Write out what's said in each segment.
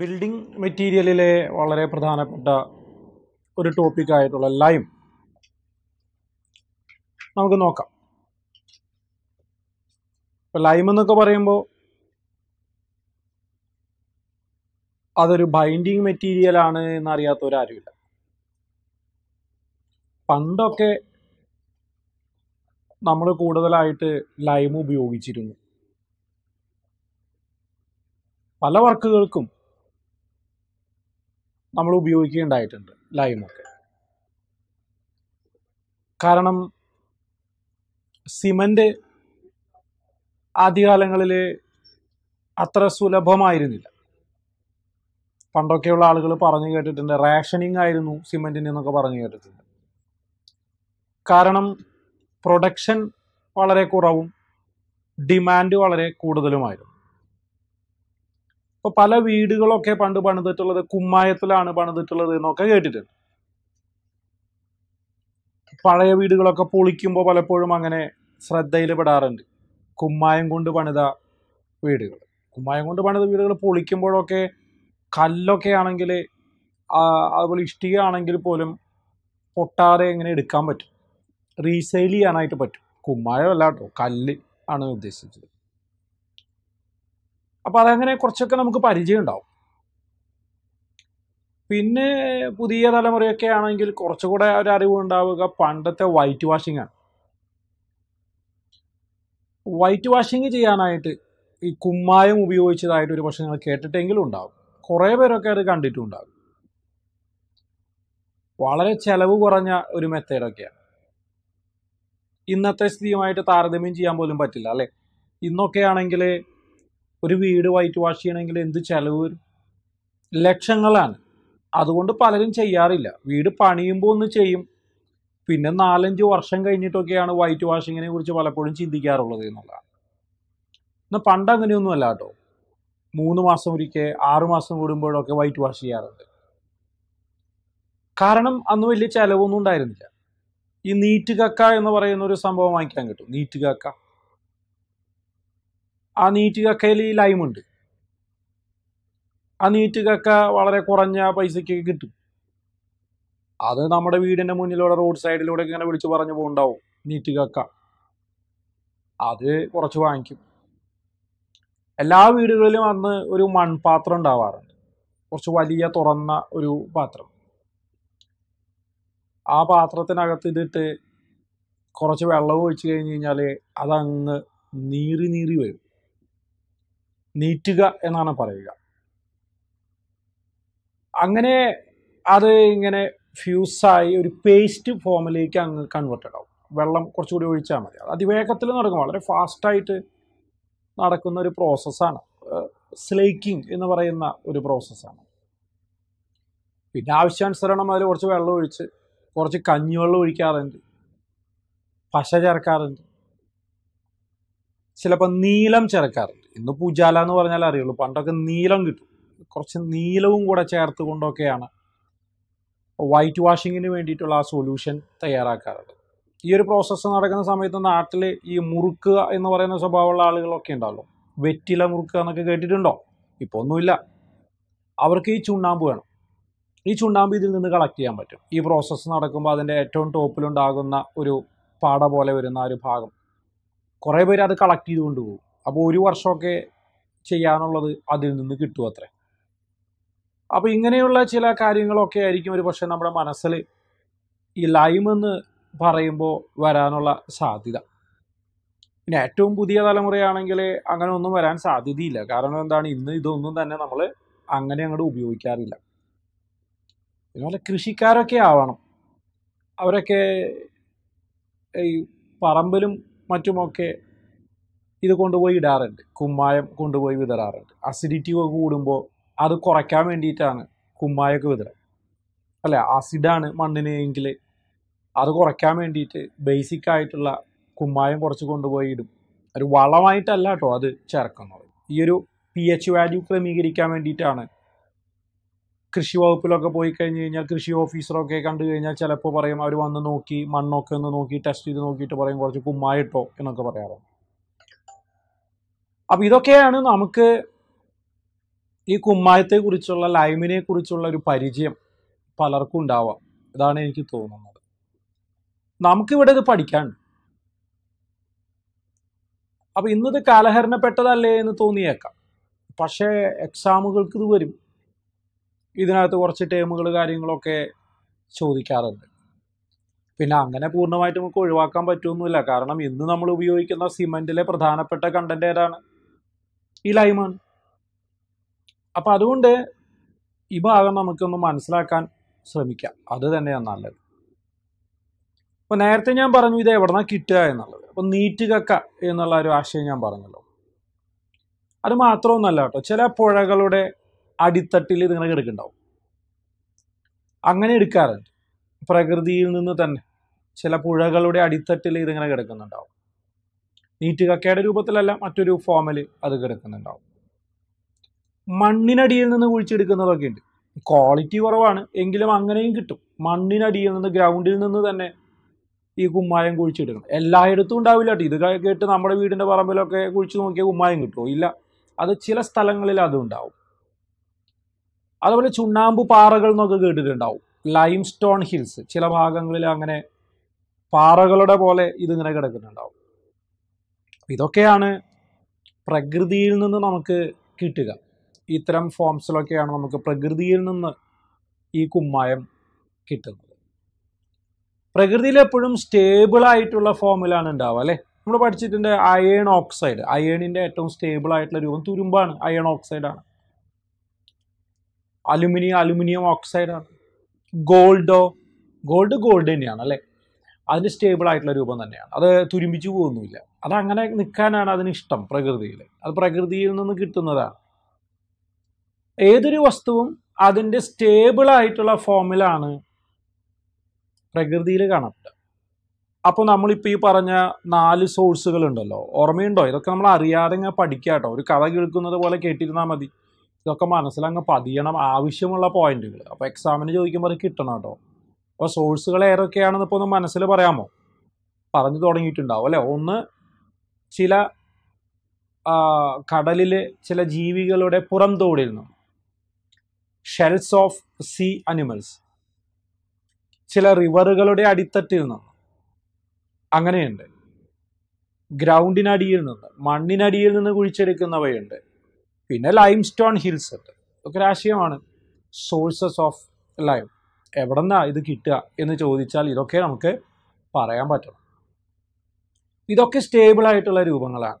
building മെറ്റീരിയലിലെ വളരെ പ്രധാനപ്പെട്ട ഒരു ടോപ്പിക്കായിട്ടുള്ള ലൈം നമുക്ക് നോക്കാം ഇപ്പം ലൈം എന്നൊക്കെ പറയുമ്പോൾ അതൊരു ബൈൻഡിങ് മെറ്റീരിയലാണ് എന്നറിയാത്തവരാരുമില്ല പണ്ടൊക്കെ നമ്മൾ കൂടുതലായിട്ട് ലൈം ഉപയോഗിച്ചിരുന്നു പല വർക്കുകൾക്കും നമ്മൾ ഉപയോഗിക്കുകയുണ്ടായിട്ടുണ്ട് ലൈമൊക്കെ കാരണം സിമൻ്റ് ആദ്യകാലങ്ങളിൽ അത്ര സുലഭമായിരുന്നില്ല പണ്ടൊക്കെയുള്ള ആളുകൾ പറഞ്ഞു കേട്ടിട്ടുണ്ട് റേഷനിങ് ആയിരുന്നു സിമെൻറ്റിന് എന്നൊക്കെ പറഞ്ഞു കേട്ടിട്ടുണ്ട് കാരണം പ്രൊഡക്ഷൻ വളരെ കുറവും ഡിമാൻഡ് വളരെ കൂടുതലുമായിരുന്നു ഇപ്പൊ പല വീടുകളൊക്കെ പണ്ട് പണിതിട്ടുള്ളത് കുമ്മായത്തിലാണ് പണിതിട്ടുള്ളത് എന്നൊക്കെ കേട്ടിട്ടുണ്ട് പഴയ വീടുകളൊക്കെ പൊളിക്കുമ്പോൾ പലപ്പോഴും അങ്ങനെ ശ്രദ്ധയിൽ പെടാറുണ്ട് കുമ്മായം കൊണ്ട് പണിത വീടുകൾ കുമ്മായം കൊണ്ട് പണിത വീടുകൾ പൊളിക്കുമ്പോഴൊക്കെ കല്ലൊക്കെ ആണെങ്കിൽ അതുപോലെ ഇഷ്ടിക ആണെങ്കിൽ പോലും പൊട്ടാതെ എങ്ങനെ എടുക്കാൻ പറ്റും റീസെയിൽ ചെയ്യാനായിട്ട് പറ്റും കുമ്മായം അല്ല കേട്ടോ കല്ല് ആണ് ഉദ്ദേശിച്ചത് അപ്പോൾ അതങ്ങനെ കുറച്ചൊക്കെ നമുക്ക് പരിചയം ഉണ്ടാവും പിന്നെ പുതിയ തലമുറയൊക്കെ ആണെങ്കിൽ കുറച്ചുകൂടെ ഒരു അറിവ് ഉണ്ടാവുക പണ്ടത്തെ വൈറ്റ് വാഷിംഗ് ആണ് വൈറ്റ് വാഷിംഗ് ചെയ്യാനായിട്ട് ഈ കുമ്മായം ഉപയോഗിച്ചതായിട്ട് ഒരു പക്ഷേ നിങ്ങൾ കേട്ടിട്ടെങ്കിലും ഉണ്ടാവും കുറേ പേരൊക്കെ അത് കണ്ടിട്ടുണ്ടാകും വളരെ ചിലവ് കുറഞ്ഞ ഒരു മെത്തേഡൊക്കെയാണ് ഇന്നത്തെ സ്ഥിതിയുമായിട്ട് താരതമ്യം ചെയ്യാൻ പോലും പറ്റില്ല അല്ലേ ഇന്നൊക്കെ ഒരു വീട് വൈറ്റ് വാഷ് ചെയ്യണമെങ്കിൽ എന്ത് ചെലവ് വരും ലക്ഷങ്ങളാണ് അതുകൊണ്ട് പലരും ചെയ്യാറില്ല വീട് പണിയുമ്പോൾ ഒന്ന് ചെയ്യും പിന്നെ നാലഞ്ച് വർഷം കഴിഞ്ഞിട്ടൊക്കെയാണ് വൈറ്റ് വാഷിങ്ങിനെ കുറിച്ച് പലപ്പോഴും ചിന്തിക്കാറുള്ളത് എന്നുള്ളതാണ് എന്നാൽ പണ്ട് അങ്ങനെയൊന്നുമല്ല കേട്ടോ മൂന്ന് മാസം ഒരിക്കൽ ആറ് മാസം കൂടുമ്പോഴൊക്കെ വൈറ്റ് വാഷ് ചെയ്യാറുണ്ട് കാരണം അന്ന് വലിയ ചിലവൊന്നും ഉണ്ടായിരുന്നില്ല ഈ നീറ്റ് കക്ക എന്ന് പറയുന്ന ഒരു സംഭവം വാങ്ങിക്കാൻ കിട്ടും നീറ്റ് കക്ക ആ നീറ്റ് കക്കയിൽ ഈ ലൈമുണ്ട് ആ നീറ്റ് കക്ക വളരെ കുറഞ്ഞ പൈസയ്ക്ക് കിട്ടും അത് നമ്മുടെ വീടിന്റെ മുന്നിലൂടെ റോഡ് സൈഡിലൂടെ ഇങ്ങനെ വിളിച്ചു പറഞ്ഞു പോകുണ്ടാവും നീറ്റ് കക്ക അത് കുറച്ച് വാങ്ങിക്കും എല്ലാ വീടുകളിലും അന്ന് ഒരു മൺപാത്രം ഉണ്ടാവാറുണ്ട് കുറച്ച് വലിയ തുറന്ന ഒരു പാത്രം ആ പാത്രത്തിനകത്തിട്ടിട്ട് കുറച്ച് വെള്ളം ഒഴിച്ച് കഴിഞ്ഞ് കഴിഞ്ഞാൽ അതങ്ങ് നീറി നീറി വരും നീറ്റുക എന്നാണ് പറയുക അങ്ങനെ അത് ഇങ്ങനെ ഫ്യൂസായി ഒരു പേസ്റ്റ് ഫോമിലേക്ക് അങ്ങ് കൺവേർട്ടഡ് ആവും വെള്ളം കുറച്ചുകൂടി ഒഴിച്ചാൽ മതി അത് അതിവേഗത്തിൽ നടക്കും വളരെ ഫാസ്റ്റായിട്ട് നടക്കുന്ന ഒരു പ്രോസസ്സാണ് സ്ലേക്കിംഗ് എന്ന് പറയുന്ന ഒരു പ്രോസസ്സാണ് പിന്നെ ആവശ്യാനുസരണം അതിൽ കുറച്ച് വെള്ളം ഒഴിച്ച് കുറച്ച് കഞ്ഞിവെള്ളം ഒഴിക്കാറുണ്ട് പശ ചേർക്കാറുണ്ട് ചിലപ്പോൾ നീലം ചേർക്കാറുണ്ട് ഇന്ന് പൂജാല എന്ന് പറഞ്ഞാൽ അറിയുള്ളൂ പണ്ടൊക്കെ നീലം കിട്ടും കുറച്ച് നീലവും കൂടെ ചേർത്ത് കൊണ്ടൊക്കെയാണ് വൈറ്റ് വാഷിങ്ങിന് വേണ്ടിയിട്ടുള്ള ആ സൊല്യൂഷൻ തയ്യാറാക്കാറുണ്ട് ഈ ഒരു പ്രോസസ്സ് നടക്കുന്ന സമയത്ത് നാട്ടിൽ ഈ മുറുക്കുക എന്ന് പറയുന്ന സ്വഭാവമുള്ള ആളുകളൊക്കെ ഉണ്ടാവുള്ളൂ വെറ്റില മുറുക്കുക എന്നൊക്കെ കേട്ടിട്ടുണ്ടോ ഇപ്പോൾ ഒന്നുമില്ല അവർക്ക് ഈ ചുണ്ണാമ്പ് വേണം ഈ ചുണ്ണാമ്പ് ഇതിൽ നിന്ന് കളക്ട് ചെയ്യാൻ പറ്റും ഈ പ്രോസസ്സ് നടക്കുമ്പോൾ അതിൻ്റെ ഏറ്റവും ടോപ്പിലുണ്ടാകുന്ന ഒരു പാട പോലെ വരുന്ന ഒരു ഭാഗം കുറേ പേര് അത് കളക്ട് ചെയ്തുകൊണ്ട് കൊണ്ടുപോകും അപ്പോൾ ഒരു വർഷമൊക്കെ ചെയ്യാനുള്ളത് അതിൽ നിന്ന് കിട്ടും അത്രേ അപ്പോൾ ഇങ്ങനെയുള്ള ചില കാര്യങ്ങളൊക്കെ ആയിരിക്കും ഒരു പക്ഷേ നമ്മുടെ മനസ്സിൽ ഈ ലൈമെന്ന് പറയുമ്പോൾ വരാനുള്ള സാധ്യത പിന്നെ ഏറ്റവും പുതിയ തലമുറയാണെങ്കിൽ അങ്ങനെ ഒന്നും വരാൻ സാധ്യതയില്ല കാരണം എന്താണ് ഇന്ന് ഇതൊന്നും തന്നെ നമ്മൾ അങ്ങനെ അങ്ങോട്ട് ഉപയോഗിക്കാറില്ല അതുപോലെ കൃഷിക്കാരൊക്കെ ആവണം അവരൊക്കെ ഈ പറമ്പിലും മറ്റുമൊക്കെ ഇത് കൊണ്ടുപോയി ഇടാറുണ്ട് കുമ്മായം കൊണ്ടുപോയി വിതറാറുണ്ട് അസിഡിറ്റി കൂടുമ്പോൾ അത് കുറയ്ക്കാൻ വേണ്ടിയിട്ടാണ് കുമ്മായൊക്കെ വിതറുക അല്ല ആസിഡാണ് മണ്ണിന് എങ്കിൽ അത് കുറയ്ക്കാൻ വേണ്ടിയിട്ട് ബേസിക് ആയിട്ടുള്ള കുമ്മായം കുറച്ച് കൊണ്ടുപോയി ഇടും ഒരു വളമായിട്ടല്ല കേട്ടോ അത് ചേർക്കുന്നത് ഈ ഒരു പി എച്ച് വാല്യൂ ക്രമീകരിക്കാൻ വേണ്ടിയിട്ടാണ് കൃഷി വകുപ്പിലൊക്കെ പോയി കഴിഞ്ഞ് കഴിഞ്ഞാൽ കൃഷി ഓഫീസറൊക്കെ കണ്ടു കഴിഞ്ഞാൽ ചിലപ്പോൾ പറയും അവർ വന്ന് നോക്കി മണ്ണൊക്കെ ഒന്ന് നോക്കി ടെസ്റ്റ് ചെയ്ത് നോക്കിയിട്ട് പറയും കുറച്ച് കുമ്മായിട്ടോ എന്നൊക്കെ പറയാറുണ്ട് അപ്പം ഇതൊക്കെയാണ് നമുക്ക് ഈ കുമ്മായത്തെക്കുറിച്ചുള്ള ലൈമിനെ കുറിച്ചുള്ള ഒരു പരിചയം പലർക്കും ഉണ്ടാവാം ഇതാണ് എനിക്ക് തോന്നുന്നത് നമുക്കിവിടെ ഇത് പഠിക്കാണ്ട് അപ്പം ഇന്നത് കാലഹരണപ്പെട്ടതല്ലേ എന്ന് തോന്നിയേക്കാം പക്ഷേ എക്സാമുകൾക്ക് ഇത് വരും ഇതിനകത്ത് കുറച്ച് ടേമുകൾ കാര്യങ്ങളൊക്കെ ചോദിക്കാറുണ്ട് പിന്നെ അങ്ങനെ പൂർണ്ണമായിട്ട് നമുക്ക് ഒഴിവാക്കാൻ പറ്റുമൊന്നുമില്ല കാരണം ഇന്ന് നമ്മൾ ഉപയോഗിക്കുന്ന സിമെൻറ്റിലെ പ്രധാനപ്പെട്ട കണ്ടന്റ് ഏതാണ് ഈ ലൈമാണ് അപ്പം അതുകൊണ്ട് ഈ ഭാഗം നമുക്കൊന്ന് മനസ്സിലാക്കാൻ ശ്രമിക്കാം അത് തന്നെയാണ് നല്ലത് അപ്പോൾ നേരത്തെ ഞാൻ പറഞ്ഞു ഇത് എവിടെ നിന്നാണ് കിട്ടുക എന്നുള്ളത് അപ്പം നീറ്റ് കക്ക എന്നുള്ള ഒരു ആശയം ഞാൻ പറഞ്ഞല്ലോ അത് മാത്രമൊന്നുമല്ല കേട്ടോ ചില പുഴകളുടെ അടിത്തട്ടിൽ ഇതിങ്ങനെ കിടക്കുന്നുണ്ടാവും അങ്ങനെ എടുക്കാറുണ്ട് പ്രകൃതിയിൽ നിന്ന് തന്നെ ചില പുഴകളുടെ അടിത്തട്ടിൽ ഇതിങ്ങനെ കിടക്കുന്നുണ്ടാവും നീറ്റ് കക്കയുടെ രൂപത്തിലല്ല മറ്റൊരു ഫോമിൽ അത് കിടക്കുന്നുണ്ടാവും മണ്ണിനടിയിൽ നിന്ന് കുഴിച്ചെടുക്കുന്നതൊക്കെ ഉണ്ട് ക്വാളിറ്റി കുറവാണ് എങ്കിലും അങ്ങനെയും കിട്ടും മണ്ണിനടിയിൽ നിന്ന് ഗ്രൗണ്ടിൽ നിന്ന് തന്നെ ഈ കുമ്മായം കുഴിച്ചെടുക്കണം എല്ലായിടത്തും ഉണ്ടാവില്ല ഇത് കേട്ട് നമ്മുടെ വീടിൻ്റെ പറമ്പിലൊക്കെ കുഴിച്ച് നോക്കിയാൽ കുമ്മായം കിട്ടുമോ ഇല്ല അത് ചില സ്ഥലങ്ങളിൽ അതുണ്ടാവും അതുപോലെ ചുണ്ണാമ്പു പാറകൾ എന്നൊക്കെ കേട്ടിട്ടുണ്ടാവും ലൈം സ്റ്റോൺ ഹിൽസ് ചില ഭാഗങ്ങളിൽ അങ്ങനെ പാറകളുടെ പോലെ ഇതിങ്ങനെ കിടക്കുന്നുണ്ടാവും ഇതൊക്കെയാണ് പ്രകൃതിയിൽ നിന്ന് നമുക്ക് കിട്ടുക ഇത്തരം ഫോംസിലൊക്കെയാണ് നമുക്ക് പ്രകൃതിയിൽ നിന്ന് ഈ കുമ്മായം കിട്ടുന്നത് പ്രകൃതിയിൽ എപ്പോഴും സ്റ്റേബിൾ ആയിട്ടുള്ള ഫോമിലാണ് ഉണ്ടാവുക അല്ലേ നമ്മൾ പഠിച്ചിട്ടുണ്ട് അയേൺ ഓക്സൈഡ് അയേണിൻ്റെ ഏറ്റവും സ്റ്റേബിൾ ആയിട്ടുള്ള രൂപം തുരുമ്പാണ് അയേൺ ഓക്സൈഡാണ് അലുമിനിയം അലുമിനിയം ഓക്സൈഡാണ് ഗോൾഡോ ഗോൾഡ് ഗോൾഡ് തന്നെയാണ് അല്ലേ അതിന് സ്റ്റേബിൾ ആയിട്ടുള്ള രൂപം തന്നെയാണ് അത് തുരുമ്പിച്ച് പോകുന്നില്ല അത് അങ്ങനെ നിൽക്കാനാണ് അതിന് ഇഷ്ടം പ്രകൃതിയിൽ അത് പ്രകൃതിയിൽ നിന്ന് കിട്ടുന്നതാണ് ഏതൊരു വസ്തുവും അതിൻ്റെ സ്റ്റേബിൾ ആയിട്ടുള്ള ഫോമിലാണ് പ്രകൃതിയിൽ കാണപ്പെട്ടത് അപ്പോൾ നമ്മളിപ്പോൾ ഈ പറഞ്ഞ നാല് സോഴ്സുകളുണ്ടല്ലോ ഓർമ്മയുണ്ടോ ഇതൊക്കെ നമ്മൾ അറിയാതെ ഇങ്ങനെ പഠിക്കാട്ടോ ഒരു കഥ കേൾക്കുന്നത് പോലെ കേട്ടിരുന്നാൽ മതി ഇതൊക്കെ മനസ്സിലങ്ങ് പതിയണം ആവശ്യമുള്ള പോയിന്റുകൾ അപ്പോൾ എക്സാമിന് ചോദിക്കുമ്പോൾ അത് കിട്ടണം കേട്ടോ അപ്പോൾ സോഴ്സുകൾ ഏതൊക്കെയാണെന്ന് ഇപ്പൊ ഒന്ന് മനസ്സിൽ പറയാമോ പറഞ്ഞു തുടങ്ങിയിട്ടുണ്ടാവും അല്ലെ ഒന്ന് ചില കടലിൽ ചില ജീവികളുടെ തോടിൽ നിന്നും ഷെൽസ് ഓഫ് സീ അനിമൽസ് ചില റിവറുകളുടെ അടിത്തട്ടിൽ നിന്നും അങ്ങനെയുണ്ട് ഗ്രൗണ്ടിനടിയിൽ നിന്ന് മണ്ണിനടിയിൽ നിന്ന് കുഴിച്ചെടുക്കുന്നവയുണ്ട് പിന്നെ ലൈം സ്റ്റോൺ ഹിൽസ് ഉണ്ട് ഇതൊക്കെ ഒരാശയമാണ് സോഴ്സസ് ഓഫ് ലൈം എവിടെ നിന്നാണ് ഇത് കിട്ടുക എന്ന് ചോദിച്ചാൽ ഇതൊക്കെ നമുക്ക് പറയാൻ പറ്റണം ഇതൊക്കെ സ്റ്റേബിൾ ആയിട്ടുള്ള രൂപങ്ങളാണ്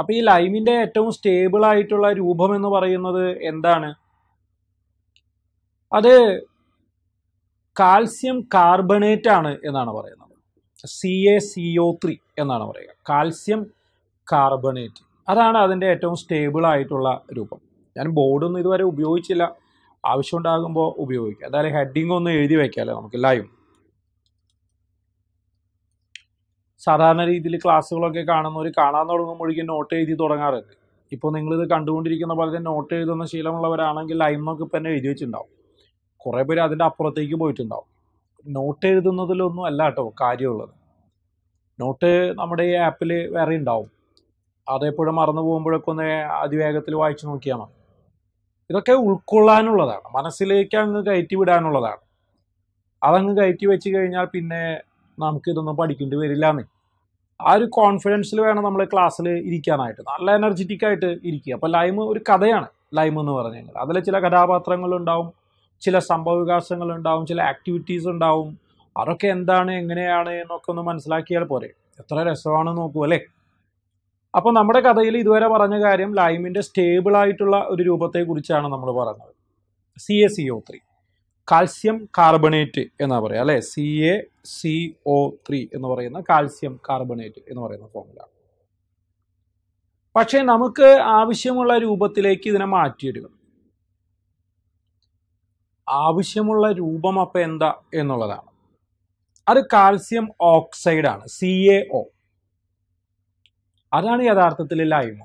അപ്പോൾ ഈ ലൈമിൻ്റെ ഏറ്റവും സ്റ്റേബിൾ ആയിട്ടുള്ള രൂപം എന്ന് പറയുന്നത് എന്താണ് അത് കാൽസ്യം കാർബണേറ്റ് ആണ് എന്നാണ് പറയുന്നത് C A C O three എന്നാണ് പറയുക കാൽസ്യം കാർബണേറ്റ് അതാണ് അതിൻ്റെ ഏറ്റവും സ്റ്റേബിൾ ആയിട്ടുള്ള രൂപം ഞാൻ ബോർഡൊന്നും ഇതുവരെ ഉപയോഗിച്ചില്ല ആവശ്യമുണ്ടാകുമ്പോൾ ഉപയോഗിക്കുക അതായത് ഹെഡിങ് ഒന്ന് എഴുതി വയ്ക്കാമല്ലോ നമുക്ക് ലൈവ് സാധാരണ രീതിയിൽ ക്ലാസ്സുകളൊക്കെ കാണുന്നവർ കാണാൻ തുടങ്ങുമ്പോഴേക്കും നോട്ട് എഴുതി തുടങ്ങാറുണ്ട് ഇപ്പോൾ നിങ്ങളിത് കണ്ടുകൊണ്ടിരിക്കുന്ന പോലെ നോട്ട് എഴുതുന്ന ശീലമുള്ളവരാണെങ്കിൽ ലൈവ് എന്നൊക്കെ തന്നെ എഴുതി വെച്ചിട്ടുണ്ടാവും കുറേ പേര് അതിൻ്റെ അപ്പുറത്തേക്ക് പോയിട്ടുണ്ടാവും നോട്ട് എഴുതുന്നതിലൊന്നും അല്ല കേട്ടോ കാര്യമുള്ളത് നോട്ട് നമ്മുടെ ഈ ആപ്പിൽ വേറെ ഉണ്ടാവും അതെപ്പോഴും മറന്നു പോകുമ്പോഴൊക്കെ ഒന്ന് അതിവേഗത്തിൽ വായിച്ചു നോക്കിയാൽ മതി ഇതൊക്കെ ഉൾക്കൊള്ളാനുള്ളതാണ് മനസ്സിലേക്ക് അങ്ങ് കയറ്റി വിടാനുള്ളതാണ് അതങ്ങ് കയറ്റി വെച്ച് കഴിഞ്ഞാൽ പിന്നെ നമുക്ക് ഇതൊന്നും പഠിക്കേണ്ടി വരില്ല എന്ന് ആ ഒരു കോൺഫിഡൻസിൽ വേണം നമ്മൾ ക്ലാസ്സിൽ ഇരിക്കാനായിട്ട് നല്ല എനർജറ്റിക് ആയിട്ട് ഇരിക്കുക അപ്പോൾ ലൈമ് ഒരു കഥയാണ് ലൈമ് എന്ന് പറഞ്ഞു കഴിഞ്ഞാൽ അതിൽ ചില കഥാപാത്രങ്ങളുണ്ടാവും ചില വികാസങ്ങളുണ്ടാവും ചില ആക്ടിവിറ്റീസ് ഉണ്ടാവും അതൊക്കെ എന്താണ് എങ്ങനെയാണ് എന്നൊക്കെ ഒന്ന് മനസ്സിലാക്കിയാൽ പോരെ എത്ര രസമാണെന്ന് നോക്കൂ അല്ലേ അപ്പോൾ നമ്മുടെ കഥയിൽ ഇതുവരെ പറഞ്ഞ കാര്യം ലൈമിൻ്റെ സ്റ്റേബിൾ ആയിട്ടുള്ള ഒരു രൂപത്തെക്കുറിച്ചാണ് നമ്മൾ പറഞ്ഞത് C A C O three calcium carbonate എന്നാ പറയുക അല്ലേ C A C O three എന്ന് പറയുന്ന കാൽസ്യം കാർബണേറ്റ് എന്ന് പറയുന്ന ഫോമുല പക്ഷേ നമുക്ക് ആവശ്യമുള്ള രൂപത്തിലേക്ക് ഇതിനെ മാറ്റിയെടുക്കണം ആവശ്യമുള്ള രൂപം അപ്പം എന്താ എന്നുള്ളതാണ് അത് കാൽസ്യം ഓക്സൈഡാണ് സി എ ഒ അതാണ് യഥാർത്ഥത്തിൽ ലൈമ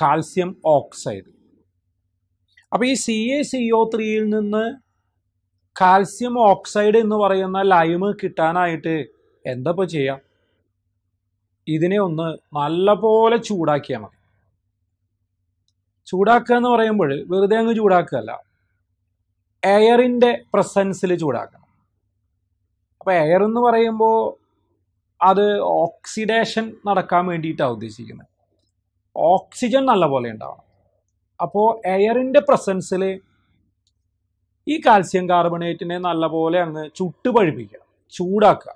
കാൽസ്യം ഓക്സൈഡ് അപ്പോൾ ഈ സി എ സി ഒ ത്രീയിൽ നിന്ന് കാൽസ്യം ഓക്സൈഡ് എന്ന് പറയുന്ന ലൈമ് കിട്ടാനായിട്ട് എന്തപ്പോൾ ചെയ്യാം ഇതിനെ ഒന്ന് നല്ലപോലെ ചൂടാക്കിയാൽ മതി ചൂടാക്കുക എന്ന് പറയുമ്പോൾ വെറുതെ അങ്ങ് ചൂടാക്കുകയല്ല എയറിൻ്റെ പ്രസൻസിൽ ചൂടാക്കണം അപ്പോൾ എയർ എന്ന് പറയുമ്പോൾ അത് ഓക്സിഡേഷൻ നടക്കാൻ വേണ്ടിയിട്ടാണ് ഉദ്ദേശിക്കുന്നത് ഓക്സിജൻ നല്ല പോലെ ഉണ്ടാവണം അപ്പോൾ എയറിൻ്റെ പ്രസൻസിൽ ഈ കാൽസ്യം കാർബണേറ്റിനെ നല്ലപോലെ അങ്ങ് ചുട്ടുപഴിപ്പിക്കുക ചൂടാക്കുക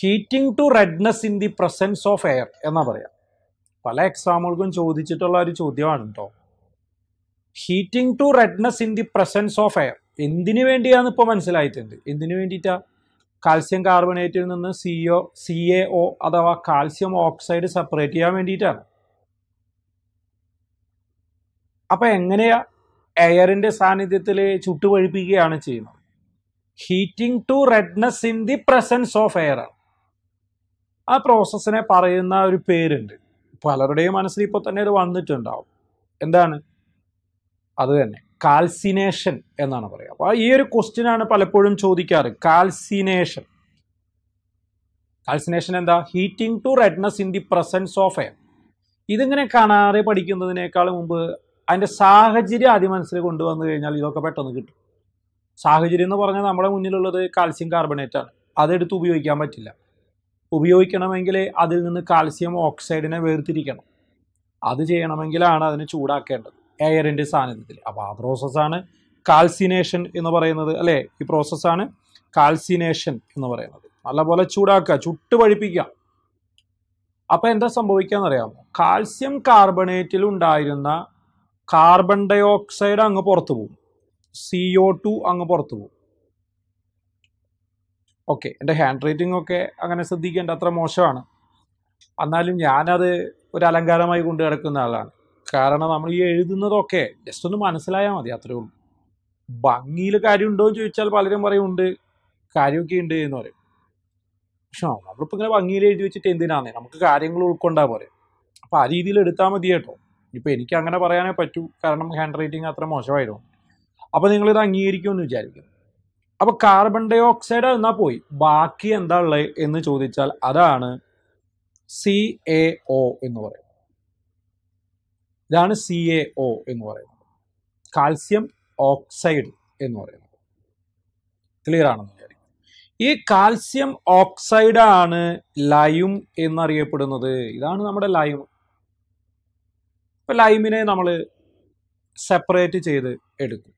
heating to redness in the presence of air എന്നാ പറയാം പല എക്സാമ്പിൾക്കും ചോദിച്ചിട്ടുള്ള ഒരു ചോദ്യമാണ് കേട്ടോ heating to redness in the presence of air എന്തിനു വേണ്ടിയാന്ന് ഇപ്പോൾ മനസ്സിലായിട്ടുണ്ട് എന്തിനു വേണ്ടിയിട്ടാണ് കാൽസ്യം കാർബണേറ്റിൽ നിന്ന് C O C A O അഥവാ കാൽസ്യം ഓക്സൈഡ് സെപ്പറേറ്റ് ചെയ്യാൻ വേണ്ടിയിട്ടാണ് അപ്പം എങ്ങനെയാ എയറിൻ്റെ സാന്നിധ്യത്തിൽ ചുട്ടുപഴിപ്പിക്കുകയാണ് ചെയ്യുന്നത് heating to redness in the presence of air ആ പ്രോസസ്സിനെ പറയുന്ന ഒരു പേരുണ്ട് പലരുടെയും മനസ്സിൽ ഇപ്പോൾ തന്നെ ഇത് വന്നിട്ടുണ്ടാവും എന്താണ് അത് തന്നെ കാൽസിനേഷൻ എന്നാണ് പറയുക അപ്പോൾ ഈ ഒരു ക്വസ്റ്റ്യനാണ് പലപ്പോഴും ചോദിക്കാറ് കാൽസിനേഷൻ കാൽസിനേഷൻ എന്താ heating to redness in the presence of air ഇതിങ്ങനെ കാണാതെ പഠിക്കുന്നതിനേക്കാൾ മുമ്പ് അതിൻ്റെ സാഹചര്യം ആദ്യം മനസ്സിൽ കൊണ്ടുവന്നു കഴിഞ്ഞാൽ ഇതൊക്കെ പെട്ടെന്ന് കിട്ടും സാഹചര്യം എന്ന് പറഞ്ഞാൽ നമ്മുടെ മുന്നിലുള്ളത് കാൽസ്യം കാർബണേറ്റ് ആണ് അതെടുത്ത് ഉപയോഗിക്കാൻ പറ്റില്ല ഉപയോഗിക്കണമെങ്കിൽ അതിൽ നിന്ന് കാൽസ്യം ഓക്സൈഡിനെ വേർതിരിക്കണം അത് ചെയ്യണമെങ്കിലാണ് അതിനെ ചൂടാക്കേണ്ടത് എയറിൻ്റെ സാന്നിധ്യത്തിൽ അപ്പോൾ ആ പ്രോസസ്സാണ് കാൽസിനേഷൻ എന്ന് പറയുന്നത് അല്ലേ ഈ പ്രോസസ്സാണ് കാൽസിനേഷൻ എന്ന് പറയുന്നത് നല്ലപോലെ ചൂടാക്കുക ചുട്ട് അപ്പോൾ എന്താ സംഭവിക്കാന്നറിയാമോ കാൽസ്യം കാർബണേറ്റിൽ ഉണ്ടായിരുന്ന കാർബൺ ഡൈ ഓക്സൈഡ് അങ്ങ് പുറത്തു പോകും സി ഒ ടു അങ്ങ് പുറത്തു പോകും ഓക്കെ എൻ്റെ ഹാൻഡ് റൈറ്റിംഗ് ഒക്കെ അങ്ങനെ ശ്രദ്ധിക്കേണ്ട അത്ര മോശമാണ് എന്നാലും ഞാനത് ഒരു അലങ്കാരമായി കൊണ്ടു കിടക്കുന്ന ആളാണ് കാരണം നമ്മൾ ഈ എഴുതുന്നതൊക്കെ ജസ്റ്റ് ഒന്ന് മനസ്സിലായാൽ മതി അത്രേ ഉള്ളൂ ഭംഗിയിൽ കാര്യമുണ്ടോ എന്ന് ചോദിച്ചാൽ പലരും പറയും ഉണ്ട് കാര്യമൊക്കെ ഉണ്ട് എന്ന് പറയും പക്ഷെ നമ്മളിപ്പോൾ ഇങ്ങനെ ഭംഗിയിൽ എഴുതി വെച്ചിട്ട് എന്തിനാണേ നമുക്ക് കാര്യങ്ങൾ ഉൾക്കൊണ്ടാ പോരെ അപ്പോൾ ആ രീതിയിൽ എടുത്താൽ മതി കേട്ടോ ഇപ്പോൾ എനിക്ക് അങ്ങനെ പറയാനേ പറ്റൂ കാരണം ഹാൻഡ് റൈറ്റിംഗ് അത്ര മോശമായിരുന്നു അപ്പോൾ നിങ്ങളിത് അംഗീകരിക്കുമെന്ന് വിചാരിക്കും അപ്പോൾ കാർബൺ ഡൈ ഓക്സൈഡ് എന്നാൽ പോയി ബാക്കി എന്താ ഉള്ളത് എന്ന് ചോദിച്ചാൽ അതാണ് സി എ ഒ എന്ന് പറയും ഇതാണ് സി എ ഒ എന്ന് പറയുന്നത് കാൽസ്യം ഓക്സൈഡ് എന്ന് പറയുന്നത് ക്ലിയർ ആണെന്ന് വിചാരിക്കും ഈ കാൽസ്യം ഓക്സൈഡ് ആണ് ലൈം എന്നറിയപ്പെടുന്നത് ഇതാണ് നമ്മുടെ ലൈം ഇപ്പൊ ലൈമിനെ നമ്മൾ സെപ്പറേറ്റ് ചെയ്ത് എടുക്കും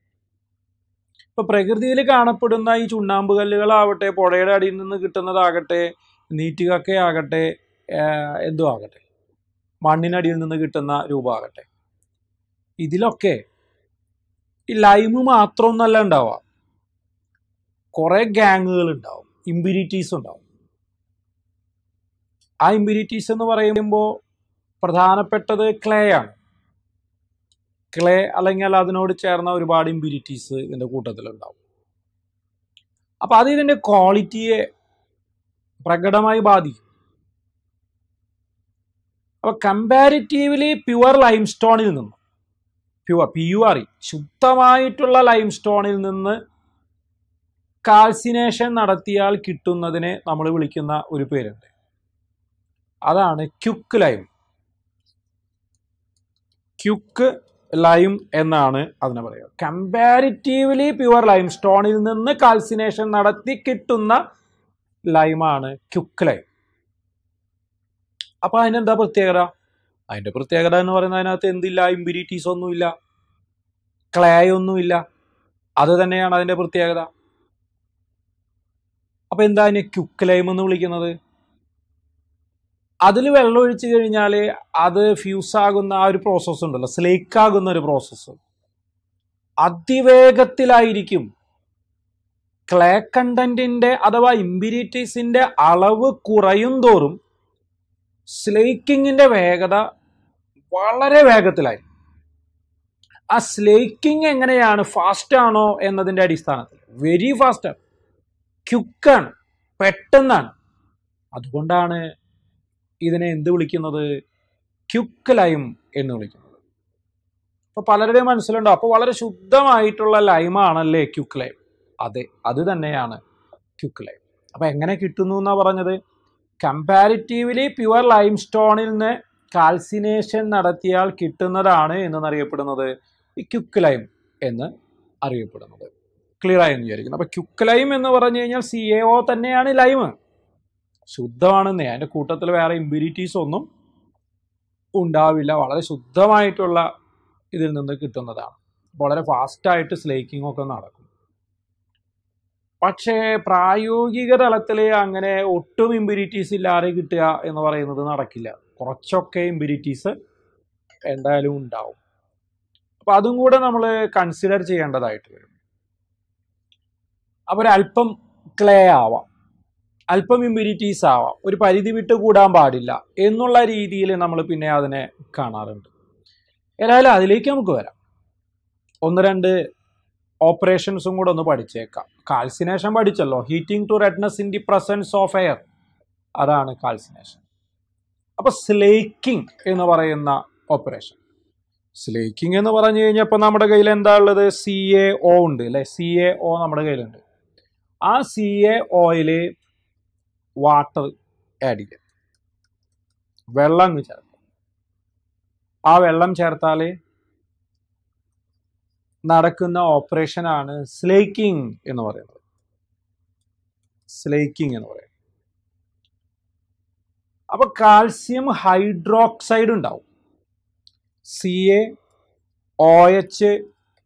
ഇപ്പൊ പ്രകൃതിയിൽ കാണപ്പെടുന്ന ഈ ചുണ്ണാമ്പ് കല്ലുകളാവട്ടെ പുഴയുടെ അടിയിൽ നിന്ന് കിട്ടുന്നതാകട്ടെ നീറ്റുകക്കയാകട്ടെ ആകട്ടെ ആകട്ടെ മണ്ണിനടിയിൽ നിന്ന് കിട്ടുന്ന രൂപമാകട്ടെ ഇതിലൊക്കെ ഈ ലൈമ് മാത്രമൊന്നല്ല ഉണ്ടാവുക കുറേ ഗ്യാങ്ങുകൾ ഉണ്ടാവും ഇമ്പ്യൂരിറ്റീസ് ഉണ്ടാവും ആ ഇമ്പ്യൂരിറ്റീസ് എന്ന് പറയുമ്പോൾ പ്രധാനപ്പെട്ടത് ക്ലേ ആണ് ക്ലേ അല്ലെങ്കിൽ അതിനോട് ചേർന്ന ഒരുപാട് ഇമ്പ്യൂരിറ്റീസ് ഇതിൻ്റെ കൂട്ടത്തിലുണ്ടാവും അപ്പോൾ അത് ഇതിൻ്റെ ക്വാളിറ്റിയെ പ്രകടമായി ബാധിക്കും അപ്പോൾ കമ്പാരിറ്റീവ്ലി പ്യുവർ ലൈം സ്റ്റോണിൽ നിന്നും pure P U R E ശുദ്ധമായിട്ടുള്ള ലൈം സ്റ്റോണിൽ നിന്ന് കാൽസിനേഷൻ നടത്തിയാൽ കിട്ടുന്നതിനെ നമ്മൾ വിളിക്കുന്ന ഒരു പേരുണ്ട് അതാണ് ക്യുക്ക് ലൈം ക്യുക്ക് ലൈം എന്നാണ് അതിനെ പറയുക കമ്പാരിറ്റീവ്ലി പ്യുവർ ലൈം സ്റ്റോണിൽ നിന്ന് കാൽസിനേഷൻ നടത്തി കിട്ടുന്ന ലൈമാണ് ക്യുക്ക് ലൈം അപ്പോൾ അതിനെന്താ പ്രത്യേകത അതിൻ്റെ പ്രത്യേകത എന്ന് പറയുന്നത് അതിനകത്ത് എന്തില്ല ഇമ്പ്യൂരിറ്റീസ് ഒന്നുമില്ല ക്ലേ ഒന്നുമില്ല അത് തന്നെയാണ് അതിൻ്റെ പ്രത്യേകത അപ്പോൾ എന്താ അതിനെ ക്യുക്ലൈം എന്ന് വിളിക്കുന്നത് അതിൽ വെള്ളം ഒഴിച്ചു കഴിഞ്ഞാൽ അത് ആകുന്ന ആ ഒരു പ്രോസസ്സ് ഉണ്ടല്ലോ സ്ലേക്ക് ആകുന്ന ഒരു പ്രോസസ്സ് അതിവേഗത്തിലായിരിക്കും ക്ലേ കണ്ടന്റിന്റെ അഥവാ ഇമ്പിരിറ്റീസിന്റെ അളവ് കുറയും തോറും സ്ലേക്കിങ്ങിൻ്റെ വേഗത വളരെ വേഗത്തിലായി ആ സ്ലേക്കിങ് എങ്ങനെയാണ് ഫാസ്റ്റ് ആണോ എന്നതിൻ്റെ അടിസ്ഥാനത്തിൽ വെരി ഫാസ്റ്റാണ് ക്യുക്കാണ് പെട്ടെന്നാണ് അതുകൊണ്ടാണ് ഇതിനെ എന്ത് വിളിക്കുന്നത് ക്യുക്ക് ലൈം എന്ന് വിളിക്കുന്നത് അപ്പോൾ പലരുടെയും മനസ്സിലുണ്ടോ അപ്പോൾ വളരെ ശുദ്ധമായിട്ടുള്ള ലൈമാണല്ലേ ക്യുക്ക് ലൈം അതെ അത് തന്നെയാണ് ക്യുക്ക് ലൈം അപ്പോൾ എങ്ങനെ കിട്ടുന്നു എന്നാണ് പറഞ്ഞത് കമ്പാരിറ്റീവ്ലി പ്യുവർ ലൈം സ്റ്റോണിൽ നിന്ന് കാൽസിനേഷൻ നടത്തിയാൽ കിട്ടുന്നതാണ് എന്നറിയപ്പെടുന്നത് ഈ ക്യുക്ക് ലൈം എന്ന് അറിയപ്പെടുന്നത് ക്ലിയർ എന്ന് വിചാരിക്കുന്നു അപ്പോൾ ക്യുക്ക് ലൈം എന്ന് പറഞ്ഞു കഴിഞ്ഞാൽ സി എ ഒ തന്നെയാണ് ലൈം ശുദ്ധമാണെന്നേ അതിൻ്റെ കൂട്ടത്തിൽ വേറെ ഇമ്പ്യൂരിറ്റീസ് ഒന്നും ഉണ്ടാവില്ല വളരെ ശുദ്ധമായിട്ടുള്ള ഇതിൽ നിന്ന് കിട്ടുന്നതാണ് വളരെ ഫാസ്റ്റായിട്ട് സ്ലേക്കിംഗ് ഒക്കെ നടക്കും പക്ഷേ പ്രായോഗിക തലത്തിൽ അങ്ങനെ ഒട്ടും ഇമ്പ്യൂരിറ്റീസ് ഇല്ലാതെ കിട്ടുക എന്ന് പറയുന്നത് നടക്കില്ല കുറച്ചൊക്കെ ഇമ്പ്യൂരിറ്റീസ് എന്തായാലും ഉണ്ടാവും അപ്പം അതും കൂടെ നമ്മൾ കൺസിഡർ ചെയ്യേണ്ടതായിട്ട് വരും അപ്പോൾ ഒരല്പം ക്ലേ ആവാം അല്പം ഇമ്പ്യൂരിറ്റീസ് ആവാം ഒരു പരിധി വിട്ട് കൂടാൻ പാടില്ല എന്നുള്ള രീതിയിൽ നമ്മൾ പിന്നെ അതിനെ കാണാറുണ്ട് ഏതായാലും അതിലേക്ക് നമുക്ക് വരാം ഒന്ന് രണ്ട് ഓപ്പറേഷൻസും കൂടെ ഒന്ന് പഠിച്ചേക്കാം കാൽസിനേഷൻ പഠിച്ചല്ലോ heating to redness in the presence of air അതാണ് കാൽസിനേഷൻ അപ്പോൾ സ്ലേക്കിംഗ് എന്ന് പറയുന്ന ഓപ്പറേഷൻ സ്ലേക്കിംഗ് എന്ന് പറഞ്ഞു കഴിഞ്ഞാൽ നമ്മുടെ കയ്യിൽ എന്താ ഉള്ളത് സി എ ഒ ഉണ്ട് അല്ലേ സി എ ഒ നമ്മുടെ കയ്യിലുണ്ട് ആ സി എ ഓയിൽ വാട്ടർ ആഡ് ചെയ്യാം വെള്ളം ചേർക്കുക ആ വെള്ളം ചേർത്താൽ നടക്കുന്ന ഓപ്പറേഷൻ ആണ് സ്ലേക്കിംഗ് എന്ന് പറയുന്നത് സ്ലേക്കിംഗ് എന്ന് പറയുന്നത് അപ്പൊ കാൽസ്യം ഹൈഡ്രോക്സൈഡ് ഉണ്ടാവും C A O H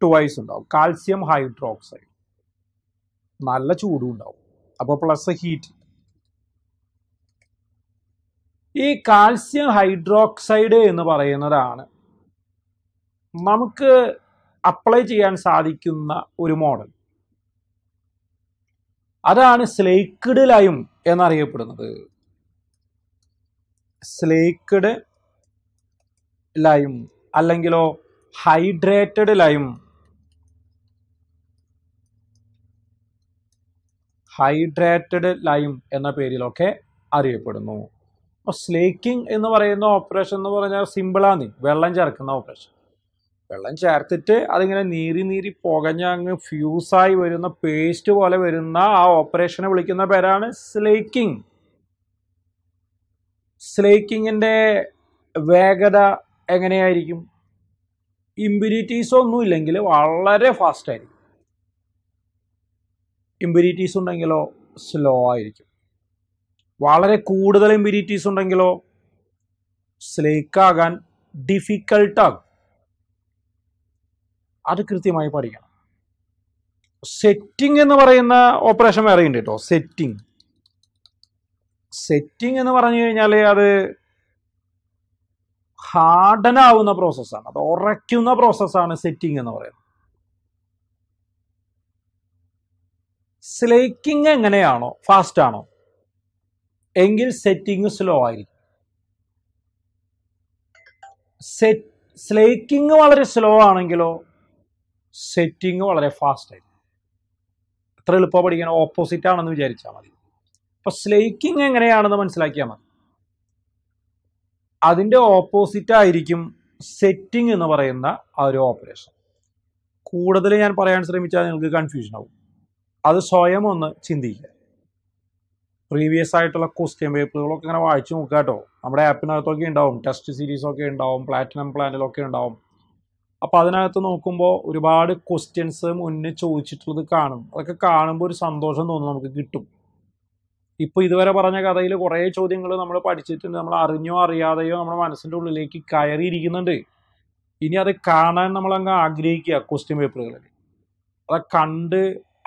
twice ഉണ്ടാവും കാൽസ്യം ഹൈഡ്രോക്സൈഡ് നല്ല ചൂടും ഉണ്ടാവും അപ്പോൾ പ്ലസ് ഹീറ്റ് ഈ കാൽസ്യം ഹൈഡ്രോക്സൈഡ് എന്ന് പറയുന്നതാണ് നമുക്ക് അപ്ലൈ ചെയ്യാൻ സാധിക്കുന്ന ഒരു മോഡൽ അതാണ് സ്ലേക്കഡ് ലൈം എന്നറിയപ്പെടുന്നത് സ്ലേക്കഡ് ലൈം അല്ലെങ്കിലോ ഹൈഡ്രേറ്റഡ് ലൈം ഹൈഡ്രേറ്റഡ് ലൈം എന്ന പേരിലൊക്കെ അറിയപ്പെടുന്നു അപ്പോൾ സ്ലേക്കിംഗ് എന്ന് പറയുന്ന ഓപ്പറേഷൻ എന്ന് പറഞ്ഞാൽ സിമ്പിളാന്ന് വെള്ളം ചേർക്കുന്ന ഓപ്പറേഷൻ വെള്ളം ചേർത്തിട്ട് അതിങ്ങനെ നീരി നീരി പുകഞ്ഞ അങ്ങ് ഫ്യൂസായി വരുന്ന പേസ്റ്റ് പോലെ വരുന്ന ആ ഓപ്പറേഷനെ വിളിക്കുന്ന പേരാണ് സ്ലേക്കിംഗ് സ്ലേക്കിങ്ങിൻ്റെ വേഗത എങ്ങനെയായിരിക്കും ഇമ്പ്യൂരിറ്റീസ് ഒന്നും ഇല്ലെങ്കിൽ വളരെ ഫാസ്റ്റ് ആയിരിക്കും ഇമ്പ്യൂരിറ്റീസ് ഉണ്ടെങ്കിലോ സ്ലോ ആയിരിക്കും വളരെ കൂടുതൽ ഇമ്പ്യൂരിറ്റീസ് ഉണ്ടെങ്കിലോ സ്ലേക്കാകാൻ ഡിഫിക്കൾട്ടാകും അത് കൃത്യമായി പഠിക്കണം സെറ്റിംഗ് എന്ന് പറയുന്ന ഓപ്പറേഷൻ വേറെ ഉണ്ട് കേട്ടോ സെറ്റിംഗ് സെറ്റിംഗ് എന്ന് പറഞ്ഞു കഴിഞ്ഞാൽ അത് ഹാർഡൻ ആവുന്ന പ്രോസസ്സാണ് അത് ഉറയ്ക്കുന്ന പ്രോസസ്സാണ് സെറ്റിംഗ് എന്ന് പറയുന്നത് സ്ലേക്കിംഗ് എങ്ങനെയാണോ ഫാസ്റ്റ് ആണോ എങ്കിൽ സെറ്റിംഗ് സ്ലോ ആയിരിക്കും സെറ്റ് സ്ലേക്കിംഗ് വളരെ സ്ലോ ആണെങ്കിലോ സെറ്റിങ് വളരെ ഫാസ്റ്റായി എത്ര എളുപ്പം പഠിക്കണം ഓപ്പോസിറ്റ് ആണെന്ന് വിചാരിച്ചാൽ മതി അപ്പൊ സ്ലേക്കിംഗ് എങ്ങനെയാണെന്ന് മനസ്സിലാക്കിയാൽ മതി അതിൻ്റെ ഓപ്പോസിറ്റ് ആയിരിക്കും സെറ്റിംഗ് എന്ന് പറയുന്ന ആ ഒരു ഓപ്പറേഷൻ കൂടുതൽ ഞാൻ പറയാൻ ശ്രമിച്ചാൽ നിങ്ങൾക്ക് കൺഫ്യൂഷൻ ആവും അത് സ്വയം ഒന്ന് ചിന്തിക്കുക പ്രീവിയസ് ആയിട്ടുള്ള ക്വസ്റ്റ്യൻ പേപ്പറുകളൊക്കെ ഇങ്ങനെ വായിച്ചു നോക്കാട്ടോ കേട്ടോ നമ്മുടെ ആപ്പിനകത്തൊക്കെ ഉണ്ടാവും ടെസ്റ്റ് സീരീസൊക്കെ ഉണ്ടാവും പ്ലാറ്റിനം പ്ലാനിലൊക്കെ ഉണ്ടാവും അപ്പോൾ അതിനകത്ത് നോക്കുമ്പോൾ ഒരുപാട് ക്വസ്റ്റ്യൻസ് മുന്നേ ചോദിച്ചിട്ടുള്ളത് കാണും അതൊക്കെ കാണുമ്പോൾ ഒരു സന്തോഷം തോന്നും നമുക്ക് കിട്ടും ഇപ്പോൾ ഇതുവരെ പറഞ്ഞ കഥയിൽ കുറേ ചോദ്യങ്ങൾ നമ്മൾ പഠിച്ചിട്ടുണ്ട് നമ്മൾ അറിഞ്ഞോ അറിയാതെയോ നമ്മുടെ മനസ്സിൻ്റെ ഉള്ളിലേക്ക് കയറിയിരിക്കുന്നുണ്ട് ഇനി അത് കാണാൻ അങ്ങ് ആഗ്രഹിക്കുക ക്വസ്റ്റ്യൻ പേപ്പറുകളിൽ അത് കണ്ട്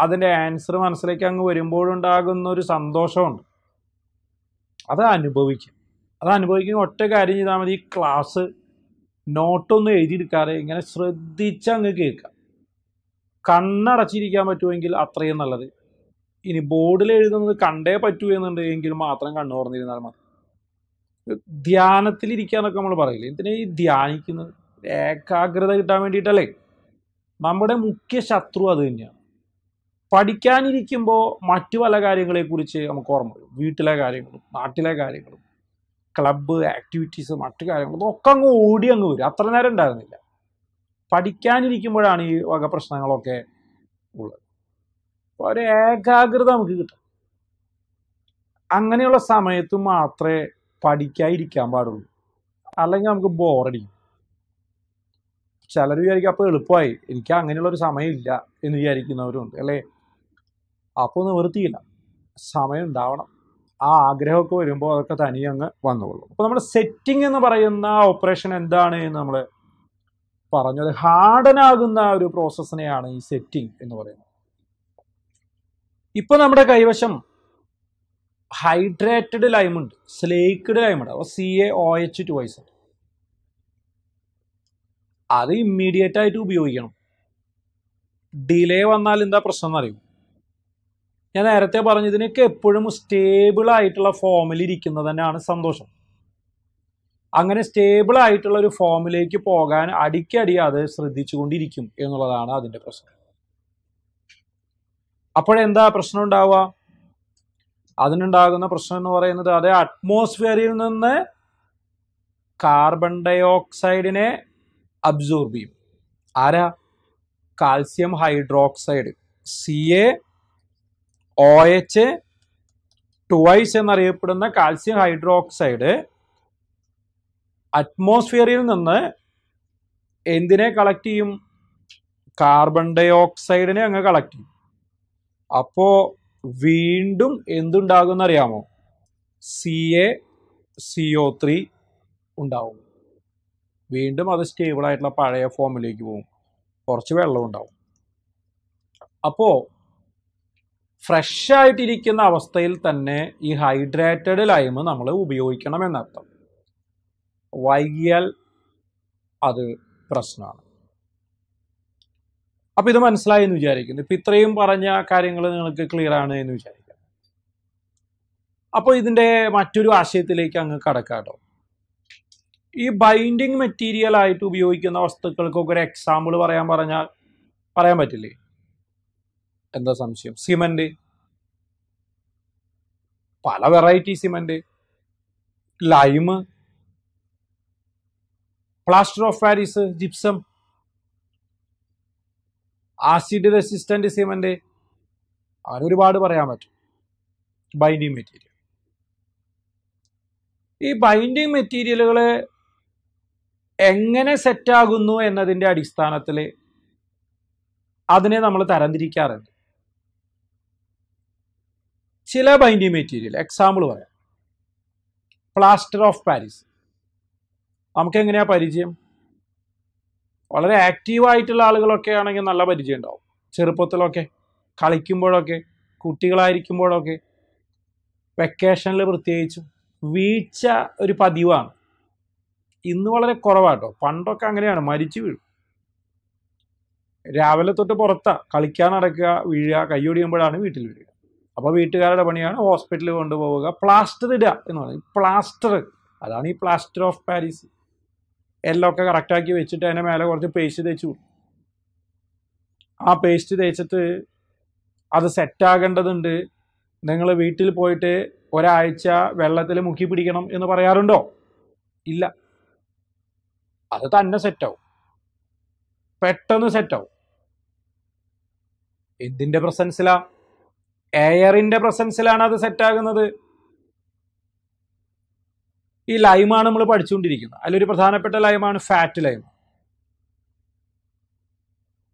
അതിൻ്റെ ആൻസർ മനസ്സിലേക്ക് അങ്ങ് വരുമ്പോഴുണ്ടാകുന്ന ഒരു സന്തോഷമുണ്ട് അത് അനുഭവിക്കുക അത് അനുഭവിക്കുന്ന ഒറ്റ കാര്യം ചെയ്താൽ മതി ഈ ക്ലാസ് നോട്ടൊന്നും എഴുതിയെടുക്കാതെ ഇങ്ങനെ ശ്രദ്ധിച്ച് അങ്ങ് കേൾക്കുക കണ്ണടച്ചിരിക്കാൻ പറ്റുമെങ്കിൽ അത്രയും നല്ലത് ഇനി ബോർഡിൽ എഴുതുന്നത് കണ്ടേ പറ്റൂ എന്നുണ്ട് എങ്കിൽ മാത്രം കണ്ണു തുറന്നിരുന്നാൽ മതി ധ്യാനത്തിലിരിക്കാന്നൊക്കെ നമ്മൾ പറയില്ലേ എന്തിനാ ഈ ധ്യാനിക്കുന്നത് ഏകാഗ്രത കിട്ടാൻ വേണ്ടിയിട്ടല്ലേ നമ്മുടെ മുഖ്യ ശത്രു അത് തന്നെയാണ് പഠിക്കാനിരിക്കുമ്പോൾ മറ്റു പല കാര്യങ്ങളെക്കുറിച്ച് നമുക്ക് ഓർമ്മ വരും വീട്ടിലെ കാര്യങ്ങളും നാട്ടിലെ കാര്യങ്ങളും ക്ലബ്ബ് ആക്ടിവിറ്റീസ് മറ്റു കാര്യങ്ങളും ഒക്കെ അങ്ങ് ഓടി അങ്ങ് വരും അത്ര നേരം ഉണ്ടായിരുന്നില്ല പഠിക്കാനിരിക്കുമ്പോഴാണ് ഈ വക പ്രശ്നങ്ങളൊക്കെ ഉള്ളത് അപ്പോൾ ഒരു ഏകാഗ്രത നമുക്ക് കിട്ടും അങ്ങനെയുള്ള സമയത്ത് മാത്രമേ പഠിക്കാതിരിക്കാൻ പാടുള്ളൂ അല്ലെങ്കിൽ നമുക്ക് ബോറടിക്കും ചിലർ വിചാരിക്കും അപ്പോൾ എളുപ്പമായി എനിക്ക് അങ്ങനെയുള്ള ഒരു സമയമില്ല എന്ന് വിചാരിക്കുന്നവരുണ്ട് അല്ലേ അപ്പോൾ നിവൃത്തിയില്ല സമയം ഉണ്ടാവണം ആ ആഗ്രഹമൊക്കെ വരുമ്പോൾ അതൊക്കെ തനിയെ അങ്ങ് വന്നുകൊള്ളും അപ്പോൾ നമ്മൾ സെറ്റിംഗ് എന്ന് പറയുന്ന ഓപ്പറേഷൻ എന്താണ് എന്ന് നമ്മൾ പറഞ്ഞത് ഹാർഡനാകുന്ന ഒരു പ്രോസസ്സിനെയാണ് ഈ സെറ്റിംഗ് എന്ന് പറയുന്നത് ഇപ്പോൾ നമ്മുടെ കൈവശം ഹൈഡ്രേറ്റഡ് ലൈമുണ്ട് സ്ലേക്ക്ഡ് ലൈമുണ്ട് അപ്പോൾ C A O H twice അത് ഇമ്മീഡിയറ്റ് ആയിട്ട് ഉപയോഗിക്കണം ഡിലേ വന്നാൽ എന്താ പ്രശ്നം എന്നറിയും ഞാൻ നേരത്തെ പറഞ്ഞതിനൊക്കെ എപ്പോഴും സ്റ്റേബിൾ ആയിട്ടുള്ള ഫോമിൽ ഇരിക്കുന്നത് തന്നെയാണ് സന്തോഷം അങ്ങനെ സ്റ്റേബിൾ ആയിട്ടുള്ള ഒരു ഫോമിലേക്ക് പോകാൻ അടിക്കടി അത് ശ്രദ്ധിച്ചുകൊണ്ടിരിക്കും എന്നുള്ളതാണ് അതിൻ്റെ പ്രശ്നം അപ്പോഴെന്താ പ്രശ്നം ഉണ്ടാവുക അതിനുണ്ടാകുന്ന പ്രശ്നം എന്ന് പറയുന്നത് അതേ അറ്റ്മോസ്ഫിയറിൽ നിന്ന് കാർബൺ ഡൈ ഓക്സൈഡിനെ അബ്സോർബ് ചെയ്യും ആരാ calcium hydroxide C A O H twice എന്നറിയപ്പെടുന്ന കാൽസ്യം ഹൈഡ്രോക്സൈഡ് അറ്റ്മോസ്ഫിയറിൽ നിന്ന് എന്തിനെ കളക്ട് ചെയ്യും കാർബൺ ഡൈ ഓക്സൈഡിനെ അങ്ങ് കളക്ട് ചെയ്യും അപ്പോ വീണ്ടും എന്തുണ്ടാകും അറിയാമോ C A C O three ഉണ്ടാവും വീണ്ടും അത് സ്റ്റേബിൾ ആയിട്ടുള്ള പഴയ ഫോമിലേക്ക് പോകും കുറച്ച് വെള്ളം ഉണ്ടാവും അപ്പോ ഫ്രഷ് ആയിട്ടിരിക്കുന്ന അവസ്ഥയിൽ തന്നെ ഈ ഹൈഡ്രേറ്റഡ് ലൈം നമ്മൾ ഉപയോഗിക്കണം എന്നർത്ഥം വൈകിയാൽ അത് പ്രശ്നമാണ് അപ്പം ഇത് മനസ്സിലായി എന്ന് വിചാരിക്കുന്നു ഇപ്പം ഇത്രയും പറഞ്ഞ കാര്യങ്ങൾ നിങ്ങൾക്ക് ക്ലിയർ ആണ് എന്ന് വിചാരിക്കാം അപ്പോൾ ഇതിൻ്റെ മറ്റൊരു ആശയത്തിലേക്ക് അങ്ങ് കടക്കാട്ടോ ഈ ബൈൻഡിങ് മെറ്റീരിയൽ ആയിട്ട് ഉപയോഗിക്കുന്ന വസ്തുക്കൾക്കൊക്കെ ഒരു എക്സാമ്പിൾ പറയാൻ പറഞ്ഞാൽ പറയാൻ പറ്റില്ലേ എന്താ സംശയം സിമന്റ് പല variety cement lime plaster of Paris gypsum acid resistant cement അങ്ങനെ ഒരുപാട് പറയാൻ പറ്റും ബൈൻഡിങ് മെറ്റീരിയൽ ഈ ബൈൻഡിങ് മെറ്റീരിയലുകൾ എങ്ങനെ സെറ്റാകുന്നു എന്നതിൻ്റെ അടിസ്ഥാനത്തിൽ അതിനെ നമ്മൾ തരംതിരിക്കാറുണ്ട് ചില ബൈൻഡിങ് മെറ്റീരിയൽ എക്സാമ്പിൾ പറയാം പ്ലാസ്റ്റർ ഓഫ് പാരീസ് നമുക്ക് എങ്ങനെയാ പരിചയം വളരെ ആക്റ്റീവായിട്ടുള്ള ആളുകളൊക്കെ ആണെങ്കിൽ നല്ല പരിചയം ഉണ്ടാവും ചെറുപ്പത്തിലൊക്കെ കളിക്കുമ്പോഴൊക്കെ കുട്ടികളായിരിക്കുമ്പോഴൊക്കെ വെക്കേഷനിൽ പ്രത്യേകിച്ചും വീഴ്ച ഒരു പതിവാണ് ഇന്ന് വളരെ കുറവാട്ടോ പണ്ടൊക്കെ അങ്ങനെയാണ് മരിച്ചു വീഴും രാവിലെ തൊട്ട് പുറത്താ കളിക്കാൻ നടക്കുക വീഴുക കൈയൊടിയുമ്പോഴാണ് വീട്ടിൽ വീഴുക അപ്പോൾ വീട്ടുകാരുടെ പണിയാണ് ഹോസ്പിറ്റലിൽ കൊണ്ടുപോവുക പ്ലാസ്റ്റർ ഇടുക എന്ന് പറയും പ്ലാസ്റ്റർ അതാണ് ഈ പ്ലാസ്റ്റർ ഓഫ് പാരീസ് ഒക്കെ കറക്റ്റാക്കി വെച്ചിട്ട് അതിൻ്റെ മേലെ കുറച്ച് പേസ്റ്റ് തേച്ചു ആ പേസ്റ്റ് തേച്ചിട്ട് അത് സെറ്റാകേണ്ടതുണ്ട് നിങ്ങൾ വീട്ടിൽ പോയിട്ട് ഒരാഴ്ച വെള്ളത്തിൽ മുക്കി പിടിക്കണം എന്ന് പറയാറുണ്ടോ ഇല്ല അത് തന്നെ സെറ്റാവും പെട്ടെന്ന് സെറ്റാവും എന്തിൻ്റെ പ്രസൻസിലാണ് എയറിന്റെ പ്രസൻസിലാണ് അത് സെറ്റാകുന്നത് ഈ ലൈമാണ് നമ്മൾ പഠിച്ചുകൊണ്ടിരിക്കുന്നത് അതിലൊരു പ്രധാനപ്പെട്ട ലൈമാണ് ഫാറ്റ് ലൈം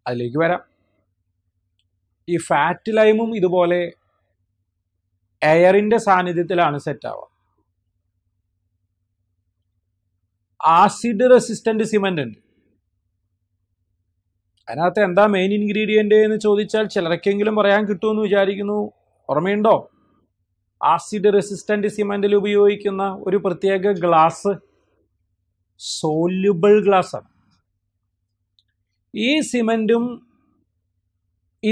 അതിലേക്ക് വരാം ഈ ഫാറ്റ് ലൈമും ഇതുപോലെ എയറിന്റെ സാന്നിധ്യത്തിലാണ് സെറ്റാവുക ആസിഡ് റെസിസ്റ്റന്റ് സിമെന്റ് ഉണ്ട് അതിനകത്ത് എന്താ മെയിൻ ഇൻഗ്രീഡിയൻ്റ് എന്ന് ചോദിച്ചാൽ ചിലർക്കെങ്കിലും പറയാൻ കിട്ടുമെന്ന് വിചാരിക്കുന്നു ഓർമ്മയുണ്ടോ ആസിഡ് റെസിസ്റ്റൻ്റ് സിമെൻ്റിൽ ഉപയോഗിക്കുന്ന ഒരു പ്രത്യേക ഗ്ലാസ് സോല്യുബിൾ ഗ്ലാസ്സാണ് ഈ സിമെൻറ്റും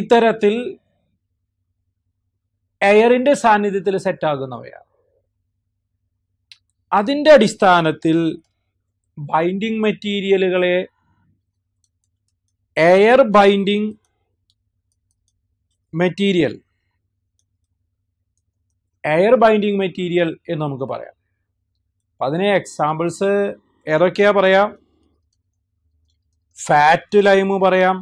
ഇത്തരത്തിൽ എയറിൻ്റെ സാന്നിധ്യത്തിൽ സെറ്റാകുന്നവയാണ് അതിൻ്റെ അടിസ്ഥാനത്തിൽ ബൈൻഡിങ് മെറ്റീരിയലുകളെ air binding material air binding material എന്ന് നമുക്ക് പറയാം അപ്പം അതിന് എക്സാമ്പിൾസ് ഏതൊക്കെയാ പറയാം ഫാറ്റ് ലൈമ് പറയാം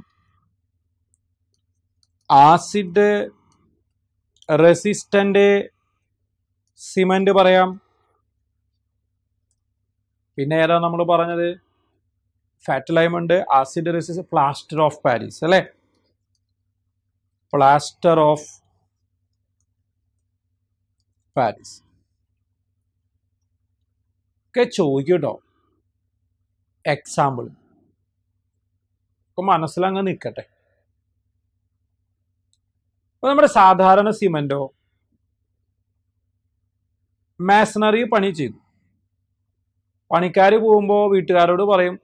ആസിഡ് റെസിസ്റ്റൻ്റ് സിമൻറ്റ് പറയാം പിന്നെ ഏതാ നമ്മൾ പറഞ്ഞത് ഫാറ്റ് ലൈം ഉണ്ട് ആസിഡ് റെസിസ് പ്ലാസ്റ്റർ ഓഫ് പാരീസ് അല്ലേ പ്ലാസ്റ്റർ ഓഫ് പാരീസ് ഒക്കെ ചോദിക്കൂട്ടോ എക്സാമ്പിൾ ഒക്കെ മനസ്സിലങ്ങ് നിൽക്കട്ടെ അപ്പൊ നമ്മുടെ സാധാരണ സിമെന്റോ മാസണറി പണി ചെയ്തു പണിക്കാർ പോകുമ്പോൾ വീട്ടുകാരോട് പറയും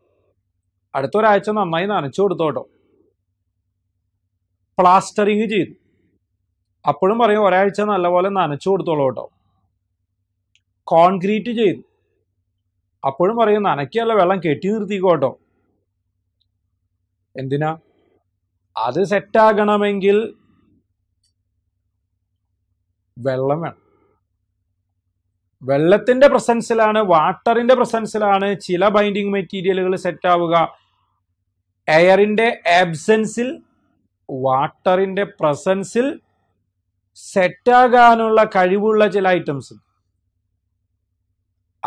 അടുത്തൊരാഴ്ച നന്നായി നനച്ചു കൊടുത്തോട്ടോ പ്ലാസ്റ്ററിങ് ചെയ്തു അപ്പോഴും പറയും ഒരാഴ്ച നല്ലപോലെ നനച്ചു കൊടുത്തോളൂ കേട്ടോ കോൺക്രീറ്റ് ചെയ്തു അപ്പോഴും പറയും നനയ്ക്കല്ല വെള്ളം കെട്ടി നിർത്തിക്കോട്ടോ എന്തിനാ അത് സെറ്റാകണമെങ്കിൽ വെള്ളം വേണം വെള്ളത്തിൻ്റെ പ്രസൻസിലാണ് വാട്ടറിൻ്റെ പ്രസൻസിലാണ് ചില ബൈൻഡിങ് മെറ്റീരിയലുകൾ സെറ്റാവുക എയറിൻ്റെ ആബ്സെൻസിൽ വാട്ടറിൻ്റെ പ്രസൻസിൽ സെറ്റാകാനുള്ള കഴിവുള്ള ചില ഐറ്റംസ്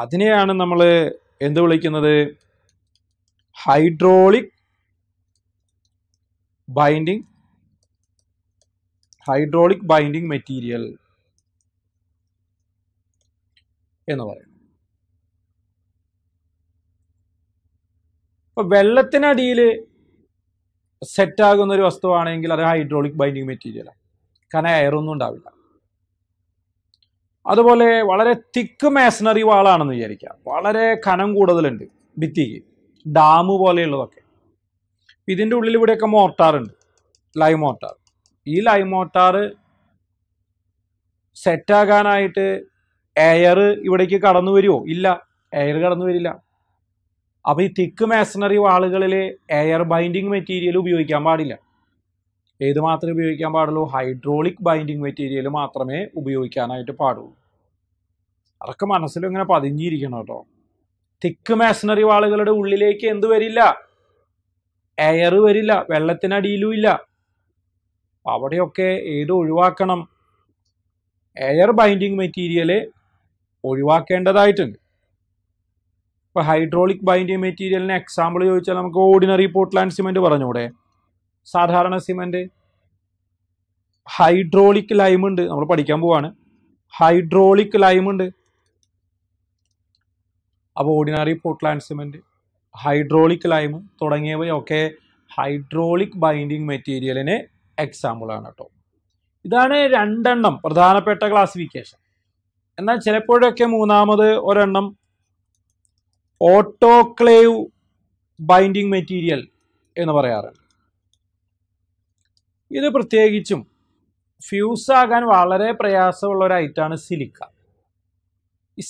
അതിനെയാണ് നമ്മൾ എന്ത് വിളിക്കുന്നത് hydraulic binding hydraulic binding material എന്ന് പറയുന്നത് അപ്പോൾ വെള്ളത്തിനടിയിൽ സെറ്റാകുന്ന ഒരു വസ്തുവാണെങ്കിൽ അത് ഹൈഡ്രോളിക് ബൈൻഡിങ് മെറ്റീരിയലാണ് കാരണം എയറൊന്നും ഉണ്ടാവില്ല അതുപോലെ വളരെ തിക്ക് മേസണറി വാളാണെന്ന് വിചാരിക്കാം വളരെ കനം കൂടുതലുണ്ട് ഭിത്തിക്ക് ഡാം പോലെയുള്ളതൊക്കെ ഇതിൻ്റെ ഉള്ളിൽ ഇവിടെയൊക്കെ മോർട്ടാറുണ്ട് ലൈവ് മോർട്ടാർ ഈ ലൈവ് മോർട്ടാർ സെറ്റാകാനായിട്ട് എയർ ഇവിടേക്ക് കടന്നു വരുമോ ഇല്ല എയർ കടന്നു വരില്ല അപ്പോൾ ഈ തിക്ക് മാസണറി വാളുകളിൽ എയർ ബൈൻഡിങ് മെറ്റീരിയൽ ഉപയോഗിക്കാൻ പാടില്ല ഏത് മാത്രമേ ഉപയോഗിക്കാൻ പാടുള്ളൂ ഹൈഡ്രോളിക് ബൈൻഡിങ് മെറ്റീരിയൽ മാത്രമേ ഉപയോഗിക്കാനായിട്ട് പാടുള്ളൂ അതൊക്കെ മനസ്സിൽ ഇങ്ങനെ പതിഞ്ഞിരിക്കണം കേട്ടോ തിക്ക് മാസണറി വാളുകളുടെ ഉള്ളിലേക്ക് എന്ത് വരില്ല എയർ വരില്ല വെള്ളത്തിനടിയിലും ഇല്ല അവിടെയൊക്കെ ഏത് ഒഴിവാക്കണം എയർ ബൈൻഡിങ് മെറ്റീരിയൽ ഒഴിവാക്കേണ്ടതായിട്ടുണ്ട് ഇപ്പോൾ ഹൈഡ്രോളിക് ബൈൻഡിങ് മെറ്റീരിയലിന് എക്സാമ്പിൾ ചോദിച്ചാൽ നമുക്ക് ഓർഡിനറി പോർട്ട്ലാൻഡ് സിമെൻറ്റ് പറഞ്ഞൂടെ സാധാരണ സിമെൻറ്റ് ഹൈഡ്രോളിക് ലൈം ഉണ്ട് നമ്മൾ പഠിക്കാൻ പോവാണ് ഹൈഡ്രോളിക് ലൈം ഉണ്ട് അപ്പോൾ ordinary Portland cement hydraulic lime തുടങ്ങിയവയൊക്കെ ഹൈഡ്രോളിക് ബൈൻഡിങ് മെറ്റീരിയലിന് എക്സാമ്പിളാണ് കേട്ടോ ഇതാണ് രണ്ടെണ്ണം പ്രധാനപ്പെട്ട ക്ലാസിഫിക്കേഷൻ എന്നാൽ ചിലപ്പോഴൊക്കെ മൂന്നാമത് ഒരെണ്ണം ഓട്ടോക്ലേവ് ബൈൻഡിങ് മെറ്റീരിയൽ എന്ന് പറയാറുണ്ട് ഇത് പ്രത്യേകിച്ചും ഫ്യൂസ് ആകാൻ വളരെ പ്രയാസമുള്ള ഒരു ഐറ്റമാണ് സിലിക്ക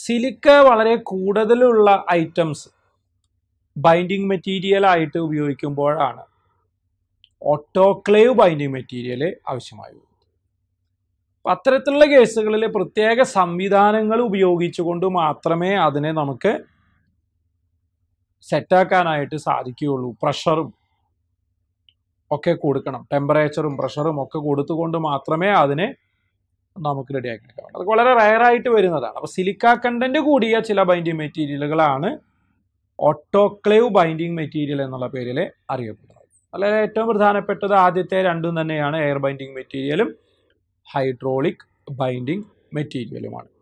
സിലിക്ക വളരെ കൂടുതലുള്ള ഐറ്റംസ് ബൈൻഡിങ് മെറ്റീരിയൽ ആയിട്ട് ഉപയോഗിക്കുമ്പോഴാണ് ഓട്ടോക്ലേവ് ബൈൻഡിങ് മെറ്റീരിയൽ ആവശ്യമായി വരുന്നത് അത്തരത്തിലുള്ള കേസുകളിൽ പ്രത്യേക സംവിധാനങ്ങൾ ഉപയോഗിച്ചുകൊണ്ട് മാത്രമേ അതിനെ നമുക്ക് സെറ്റാക്കാനായിട്ട് സാധിക്കുകയുള്ളൂ പ്രഷറും ഒക്കെ കൊടുക്കണം ടെമ്പറേച്ചറും പ്രഷറും ഒക്കെ കൊടുത്തുകൊണ്ട് മാത്രമേ അതിനെ നമുക്ക് റെഡിയാക്കി എടുക്കാം അത് വളരെ റയറായിട്ട് വരുന്നതാണ് അപ്പോൾ സിലിക്ക കണ്ടന്റ് കൂടിയ ചില ബൈൻഡിങ് മെറ്റീരിയലുകളാണ് ഓട്ടോക്ലേവ് ബൈൻഡിങ് മെറ്റീരിയൽ എന്നുള്ള പേരിൽ അറിയപ്പെടുന്നത് അല്ലാതെ ഏറ്റവും പ്രധാനപ്പെട്ടത് ആദ്യത്തെ രണ്ടും തന്നെയാണ് എയർ ബൈൻഡിങ് മെറ്റീരിയലും ഹൈഡ്രോളിക് ബൈൻഡിങ് മെറ്റീരിയലുമാണ്